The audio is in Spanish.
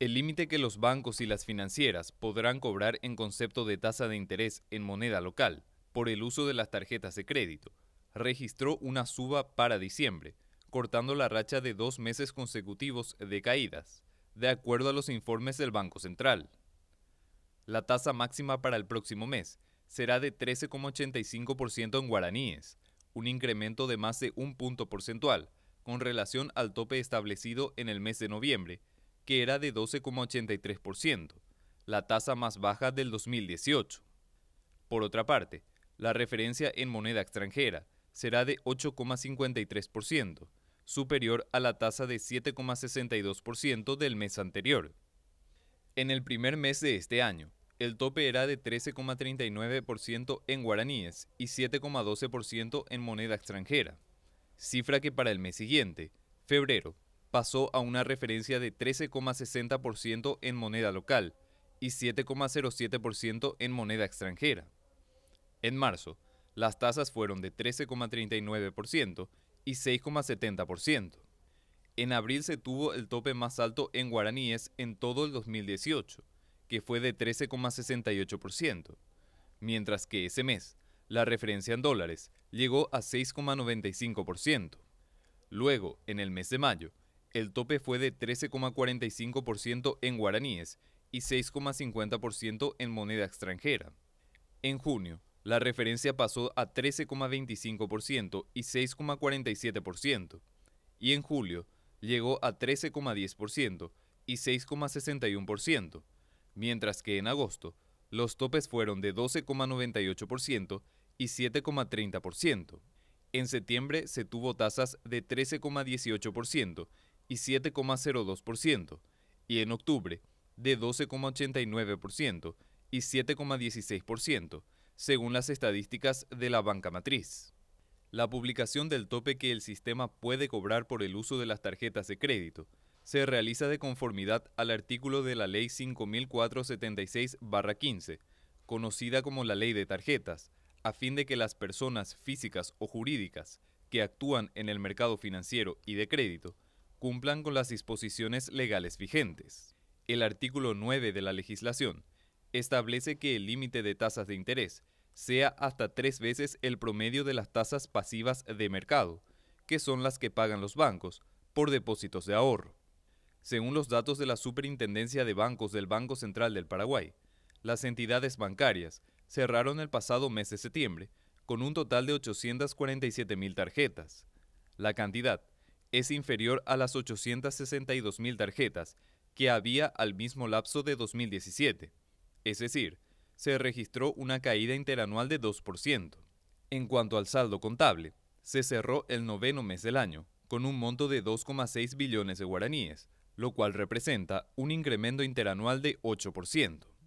El límite que los bancos y las financieras podrán cobrar en concepto de tasa de interés en moneda local por el uso de las tarjetas de crédito registró una suba para diciembre, cortando la racha de dos meses consecutivos de caídas, de acuerdo a los informes del Banco Central. La tasa máxima para el próximo mes será de 13,85% en guaraníes, un incremento de más de un punto porcentual con relación al tope establecido en el mes de noviembre que era de 12,83%, la tasa más baja del 2018. Por otra parte, la referencia en moneda extranjera será de 8,53%, superior a la tasa de 7,62% del mes anterior. En el primer mes de este año, el tope era de 13,39% en guaraníes y 7,12% en moneda extranjera, cifra que para el mes siguiente, febrero, pasó a una referencia de 13,60% en moneda local y 7,07% en moneda extranjera. En marzo, las tasas fueron de 13,39% y 6,70%. En abril se tuvo el tope más alto en guaraníes en todo el 2018, que fue de 13,68%, mientras que ese mes, la referencia en dólares llegó a 6,95%. Luego, en el mes de mayo, el tope fue de 13,45% en guaraníes y 6,50% en moneda extranjera. En junio, la referencia pasó a 13,25% y 6,47%, y en julio llegó a 13,10% y 6,61%, mientras que en agosto los topes fueron de 12,98% y 7,30%. En septiembre se tuvo tasas de 13,18% y 7,02%, y en octubre de 12,89% y 7,16%, según las estadísticas de la banca matriz. La publicación del tope que el sistema puede cobrar por el uso de las tarjetas de crédito se realiza de conformidad al artículo de la Ley 5476-15, conocida como la Ley de Tarjetas, a fin de que las personas físicas o jurídicas que actúan en el mercado financiero y de crédito cumplan con las disposiciones legales vigentes. El artículo 9 de la legislación establece que el límite de tasas de interés sea hasta tres veces el promedio de las tasas pasivas de mercado, que son las que pagan los bancos por depósitos de ahorro. Según los datos de la Superintendencia de Bancos del Banco Central del Paraguay, las entidades bancarias cerraron el pasado mes de septiembre con un total de 847.000 tarjetas. La cantidad es inferior a las 862.000 tarjetas que había al mismo lapso de 2017. Es decir, se registró una caída interanual de 2%. En cuanto al saldo contable, se cerró el noveno mes del año, con un monto de 2,6 billones de guaraníes, lo cual representa un incremento interanual de 8%.